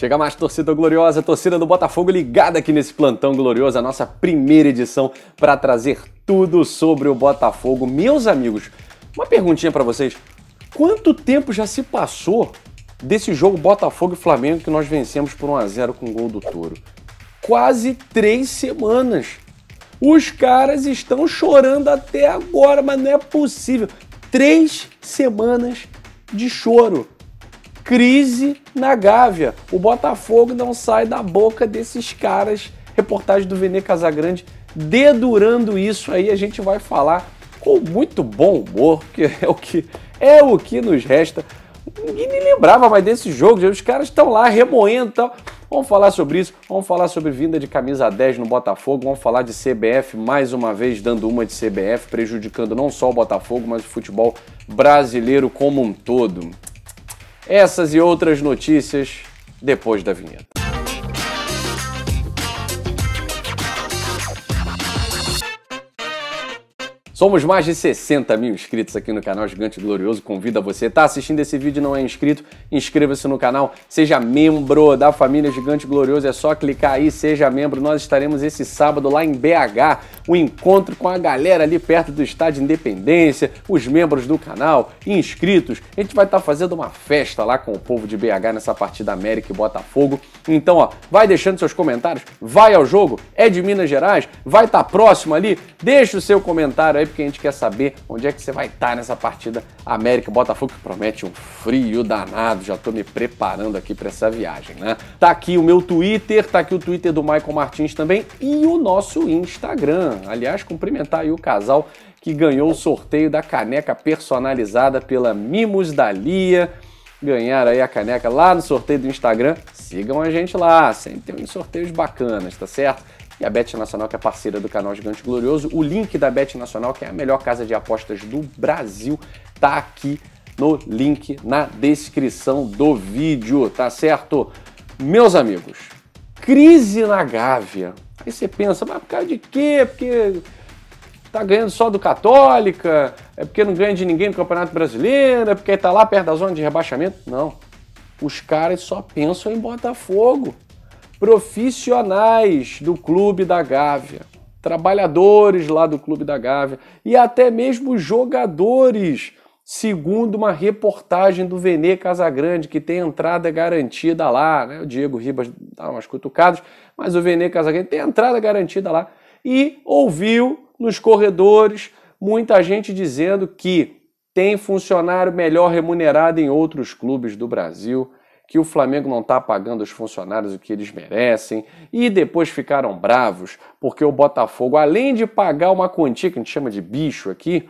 Chega mais, torcida gloriosa, torcida do Botafogo ligada aqui nesse plantão glorioso, a nossa primeira edição para trazer tudo sobre o Botafogo. Meus amigos, uma perguntinha para vocês: quanto tempo já se passou desse jogo Botafogo e Flamengo que nós vencemos por 1 a 0 com o gol do Touro? Quase três semanas. Os caras estão chorando até agora, mas não é possível. Três semanas de choro crise na Gávea. O Botafogo não sai da boca desses caras. Reportagem do Vene Casagrande dedurando isso aí. A gente vai falar com muito bom humor, que é o que é o que nos resta. Ninguém nem lembrava mais desse jogo, os caras estão lá remoendo tal. Vamos falar sobre isso, vamos falar sobre vinda de camisa 10 no Botafogo, vamos falar de CBF mais uma vez dando uma de CBF, prejudicando não só o Botafogo, mas o futebol brasileiro como um todo. Essas e outras notícias depois da vinheta. Somos mais de 60 mil inscritos aqui no canal Gigante Glorioso. Convido a você, tá assistindo esse vídeo e não é inscrito, inscreva-se no canal, seja membro da família Gigante Glorioso. É só clicar aí, seja membro. Nós estaremos esse sábado lá em BH, o um encontro com a galera ali perto do Estádio Independência, os membros do canal, inscritos. A gente vai estar tá fazendo uma festa lá com o povo de BH nessa partida América e Botafogo. Então, ó, vai deixando seus comentários, vai ao jogo, é de Minas Gerais, vai estar tá próximo ali, deixa o seu comentário aí, porque a gente quer saber onde é que você vai estar tá nessa partida América Botafogo, que promete um frio danado, já tô me preparando aqui para essa viagem, né? Tá aqui o meu Twitter, tá aqui o Twitter do Michael Martins também e o nosso Instagram. Aliás, cumprimentar aí o casal que ganhou o sorteio da caneca personalizada pela Mimos Dalia ganhar aí a caneca lá no sorteio do Instagram, sigam a gente lá, sempre tem uns sorteios bacanas, tá certo? E a Bet Nacional, que é parceira do canal Gigante Glorioso, o link da Bet Nacional, que é a melhor casa de apostas do Brasil, tá aqui no link na descrição do vídeo, tá certo? Meus amigos, crise na Gávea. Aí você pensa, mas por causa de quê? Porque tá ganhando só do Católica, é porque não ganha de ninguém no Campeonato Brasileiro, é porque tá lá perto da zona de rebaixamento. Não. Os caras só pensam em Botafogo. Profissionais do Clube da Gávea, trabalhadores lá do Clube da Gávea e até mesmo jogadores, segundo uma reportagem do Venê Casagrande, que tem entrada garantida lá. Né? O Diego Ribas dá umas cutucadas, mas o Venê Casagrande tem entrada garantida lá. E ouviu nos corredores, muita gente dizendo que tem funcionário melhor remunerado em outros clubes do Brasil, que o Flamengo não está pagando os funcionários o que eles merecem, e depois ficaram bravos porque o Botafogo, além de pagar uma quantia que a gente chama de bicho aqui,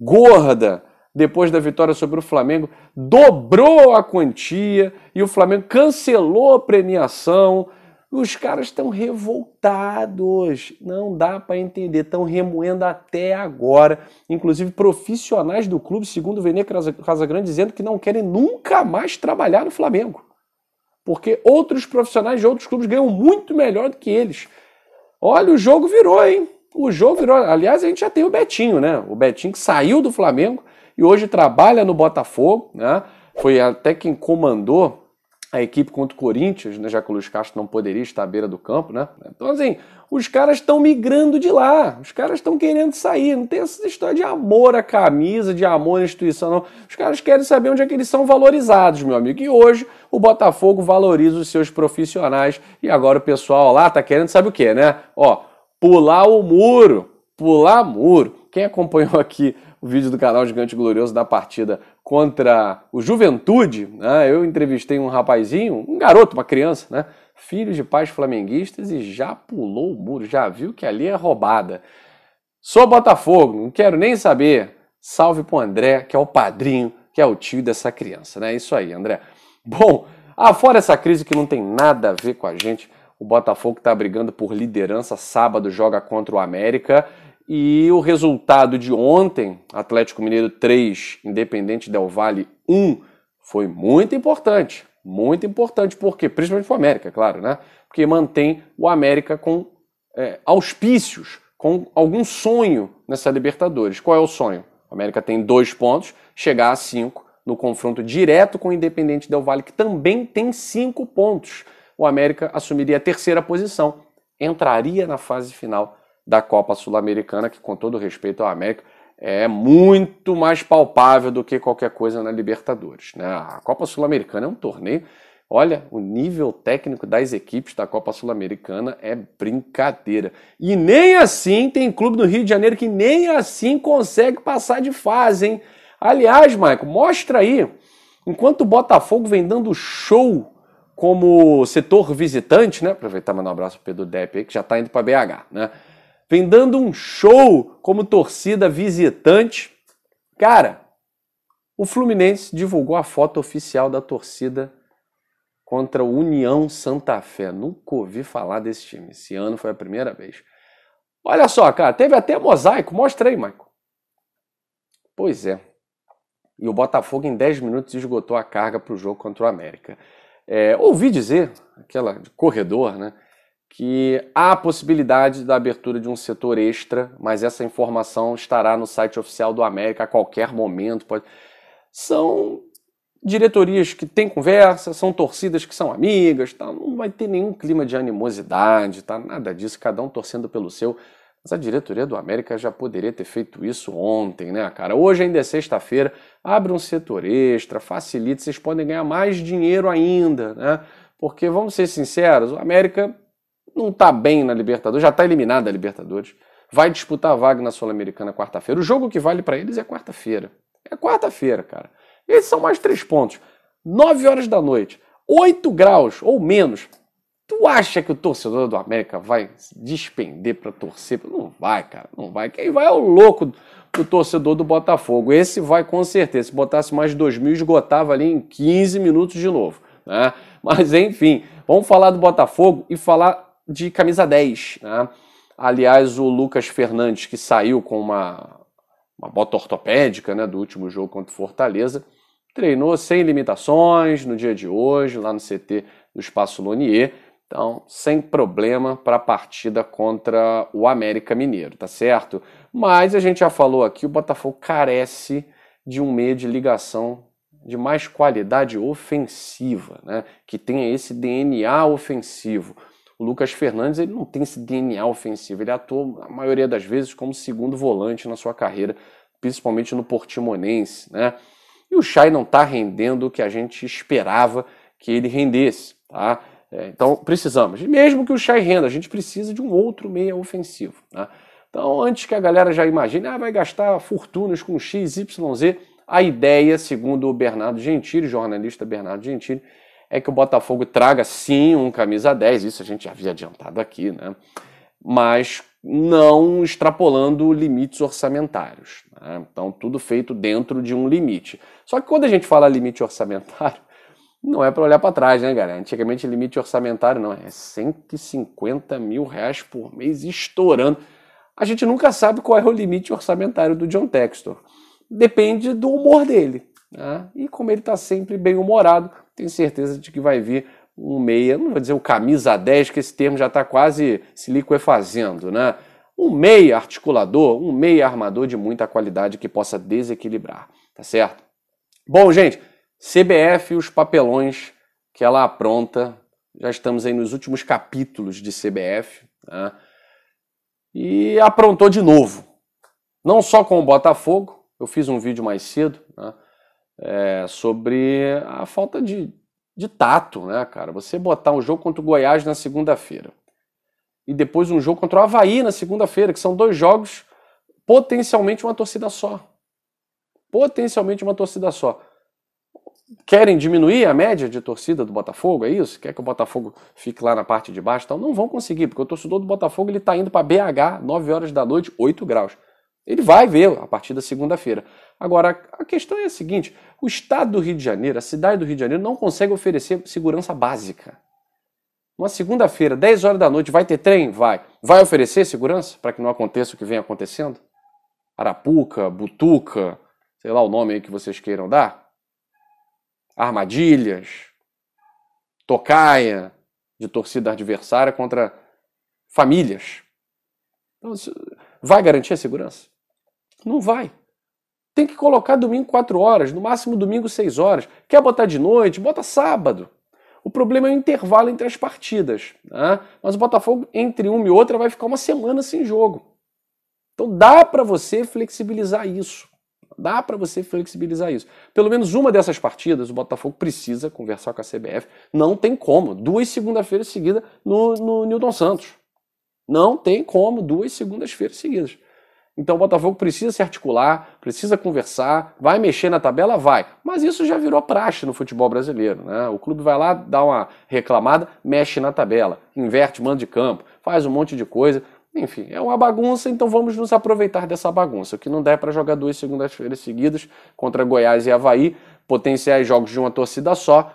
gorda, depois da vitória sobre o Flamengo, dobrou a quantia e o Flamengo cancelou a premiação os caras estão revoltados, não dá para entender, estão remoendo até agora. Inclusive, profissionais do clube, segundo o Vene Casagrande, dizendo que não querem nunca mais trabalhar no Flamengo. Porque outros profissionais de outros clubes ganham muito melhor do que eles. Olha, o jogo virou, hein? O jogo virou. Aliás, a gente já tem o Betinho, né? O Betinho que saiu do Flamengo e hoje trabalha no Botafogo, né? Foi até quem comandou a equipe contra o Corinthians, né, já que o Luiz Castro não poderia estar à beira do campo, né? Então, assim, os caras estão migrando de lá, os caras estão querendo sair. Não tem essa história de amor à camisa, de amor à instituição, não. Os caras querem saber onde é que eles são valorizados, meu amigo. E hoje o Botafogo valoriza os seus profissionais. E agora o pessoal lá tá querendo saber o quê, né? Ó, pular o muro, pular muro. Quem acompanhou aqui o vídeo do canal Gigante Glorioso da partida contra o Juventude, né? eu entrevistei um rapazinho, um garoto, uma criança, né? Filho de pais flamenguistas e já pulou o muro, já viu que ali é roubada. Sou Botafogo, não quero nem saber. Salve pro André, que é o padrinho, que é o tio dessa criança, né? É isso aí, André. Bom, afora essa crise que não tem nada a ver com a gente, o Botafogo está brigando por liderança. Sábado joga contra o América. E o resultado de ontem, Atlético Mineiro 3, Independente Del Vale 1, foi muito importante. Muito importante, porque principalmente para o América, claro, né? Porque mantém o América com é, auspícios, com algum sonho nessa Libertadores. Qual é o sonho? O América tem dois pontos, chegar a cinco no confronto direto com o Independente Del Valle, que também tem cinco pontos. O América assumiria a terceira posição, entraria na fase final da Copa Sul-Americana, que com todo respeito ao América, é muito mais palpável do que qualquer coisa na Libertadores. Né? A Copa Sul-Americana é um torneio. Olha, o nível técnico das equipes da Copa Sul-Americana é brincadeira. E nem assim tem clube do Rio de Janeiro que nem assim consegue passar de fase, hein? Aliás, Michael, mostra aí. Enquanto o Botafogo vem dando show como setor visitante, né? Aproveitar e mandar um abraço pro Pedro Depp aí, que já está indo para BH, né? vem dando um show como torcida visitante. Cara, o Fluminense divulgou a foto oficial da torcida contra o União Santa Fé. Nunca ouvi falar desse time. Esse ano foi a primeira vez. Olha só, cara, teve até mosaico. Mostra aí, Michael. Pois é. E o Botafogo em 10 minutos esgotou a carga para o jogo contra o América. É, ouvi dizer, aquela de corredor, né? que há a possibilidade da abertura de um setor extra, mas essa informação estará no site oficial do América a qualquer momento. Pode... São diretorias que têm conversa, são torcidas que são amigas, tá? não vai ter nenhum clima de animosidade, tá? nada disso, cada um torcendo pelo seu. Mas a diretoria do América já poderia ter feito isso ontem, né, cara? Hoje ainda é sexta-feira, abre um setor extra, facilite, vocês podem ganhar mais dinheiro ainda, né? Porque, vamos ser sinceros, o América não está bem na Libertadores, já está eliminada a Libertadores, vai disputar a vaga na Sul-Americana quarta-feira. O jogo que vale para eles é quarta-feira. É quarta-feira, cara. esses são mais três pontos. nove horas da noite, oito graus ou menos. Tu acha que o torcedor do América vai despender para torcer? Não vai, cara, não vai. Quem vai é o louco do torcedor do Botafogo. Esse vai com certeza. Se botasse mais dois mil, esgotava ali em 15 minutos de novo. Né? Mas enfim, vamos falar do Botafogo e falar de camisa 10. Né? Aliás, o Lucas Fernandes, que saiu com uma, uma bota ortopédica né, do último jogo contra o Fortaleza, treinou sem limitações no dia de hoje, lá no CT do Espaço Lonier. Então, sem problema para a partida contra o América Mineiro, tá certo? Mas a gente já falou aqui, o Botafogo carece de um meio de ligação de mais qualidade ofensiva, né? Que tenha esse DNA ofensivo. O Lucas Fernandes ele não tem esse DNA ofensivo, ele atua a maioria das vezes como segundo volante na sua carreira, principalmente no Portimonense, né? E o Chay não está rendendo o que a gente esperava que ele rendesse, tá? É, então precisamos, mesmo que o Chay renda, a gente precisa de um outro meia ofensivo, tá? Então, antes que a galera já imagine, ah, vai gastar fortunas com X, Y, Z, a ideia, segundo o Bernardo Gentili, jornalista Bernardo Gentili, é que o Botafogo traga sim um camisa 10, isso a gente já havia adiantado aqui, né? Mas não extrapolando limites orçamentários. Né? Então, tudo feito dentro de um limite. Só que quando a gente fala limite orçamentário, não é para olhar para trás, né, galera? Antigamente, limite orçamentário não é 150 mil reais por mês estourando. A gente nunca sabe qual é o limite orçamentário do John Textor. Depende do humor dele. Né? E como ele está sempre bem humorado, tenho certeza de que vai vir um meia, não vou dizer o camisa 10, que esse termo já está quase se liquefazendo, né? Um meia articulador, um meia armador de muita qualidade que possa desequilibrar, tá certo? Bom, gente, CBF e os papelões que ela apronta, já estamos aí nos últimos capítulos de CBF, né? e aprontou de novo. Não só com o Botafogo, eu fiz um vídeo mais cedo, né? é, sobre a falta de, de tato, né, cara? Você botar um jogo contra o Goiás na segunda-feira e depois um jogo contra o Havaí na segunda-feira, que são dois jogos potencialmente uma torcida só. Potencialmente uma torcida só. Querem diminuir a média de torcida do Botafogo, é isso? Quer que o Botafogo fique lá na parte de baixo? Então não vão conseguir, porque o torcedor do Botafogo ele está indo para BH, 9 horas da noite, 8 graus. Ele vai ver a partir da segunda-feira. Agora, a questão é a seguinte: o estado do Rio de Janeiro, a cidade do Rio de Janeiro, não consegue oferecer segurança básica. Uma segunda-feira, 10 horas da noite, vai ter trem? Vai. Vai oferecer segurança para que não aconteça o que vem acontecendo? Arapuca, Butuca, sei lá o nome aí que vocês queiram dar. Armadilhas, tocaia de torcida adversária contra famílias. Então, vai garantir a segurança? Não vai. Tem que colocar domingo 4 horas, no máximo domingo 6 horas. Quer botar de noite? Bota sábado. O problema é o intervalo entre as partidas. Né? Mas o Botafogo, entre uma e outra, vai ficar uma semana sem jogo. Então dá para você flexibilizar isso. Dá para você flexibilizar isso. Pelo menos uma dessas partidas, o Botafogo precisa conversar com a CBF. Não tem como. Duas segundas-feiras seguidas no, no Newton Santos. Não tem como. Duas segundas-feiras seguidas. Então o Botafogo precisa se articular, precisa conversar, vai mexer na tabela? Vai. Mas isso já virou praxe no futebol brasileiro. Né? O clube vai lá, dá uma reclamada, mexe na tabela, inverte, manda de campo, faz um monte de coisa. Enfim, é uma bagunça, então vamos nos aproveitar dessa bagunça. O que não der para jogar duas segundas-feiras seguidas contra Goiás e Havaí, potenciais jogos de uma torcida só,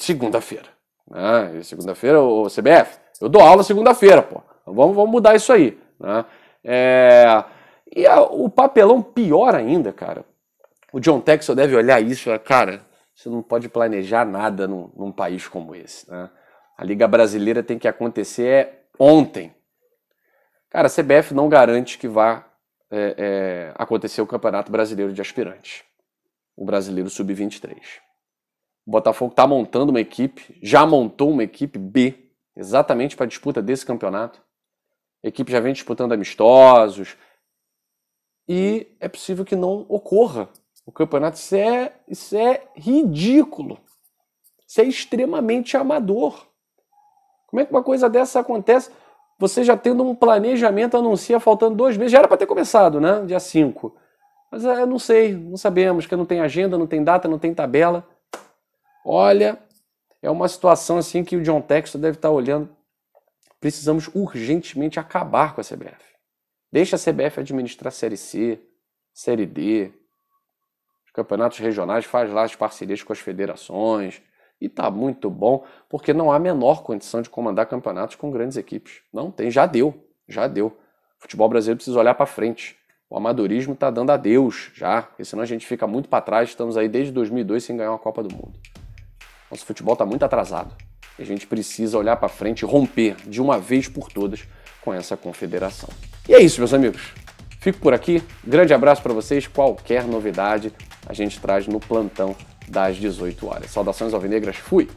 segunda-feira. Né? Segunda-feira, o CBF, eu dou aula segunda-feira, pô. Então, vamos, vamos mudar isso aí. Né? É... E a, o papelão pior ainda, cara. O John Texel deve olhar isso e cara, você não pode planejar nada num, num país como esse. Né? A Liga Brasileira tem que acontecer é ontem. Cara, a CBF não garante que vá é, é, acontecer o Campeonato Brasileiro de Aspirantes. O Brasileiro Sub-23. O Botafogo está montando uma equipe, já montou uma equipe B, exatamente para a disputa desse campeonato. A equipe já vem disputando amistosos. E uhum. é possível que não ocorra o campeonato. Isso é, isso é ridículo. Isso é extremamente amador. Como é que uma coisa dessa acontece? Você já tendo um planejamento, anuncia faltando dois meses. Já era para ter começado, né? Dia 5. Mas é, eu não sei, não sabemos, que não tem agenda, não tem data, não tem tabela. Olha, é uma situação assim que o John Texton deve estar tá olhando precisamos urgentemente acabar com a CBF. Deixa a CBF administrar Série C, Série D, os campeonatos regionais, faz lá as parcerias com as federações. E tá muito bom, porque não há a menor condição de comandar campeonatos com grandes equipes. Não tem, já deu, já deu. O futebol brasileiro precisa olhar para frente. O amadorismo está dando adeus já, porque senão a gente fica muito para trás. Estamos aí desde 2002 sem ganhar uma Copa do Mundo. Nosso futebol está muito atrasado. E a gente precisa olhar para frente e romper de uma vez por todas com essa confederação. E é isso, meus amigos. Fico por aqui. Grande abraço para vocês. Qualquer novidade a gente traz no plantão das 18 horas. Saudações alvinegras. Fui!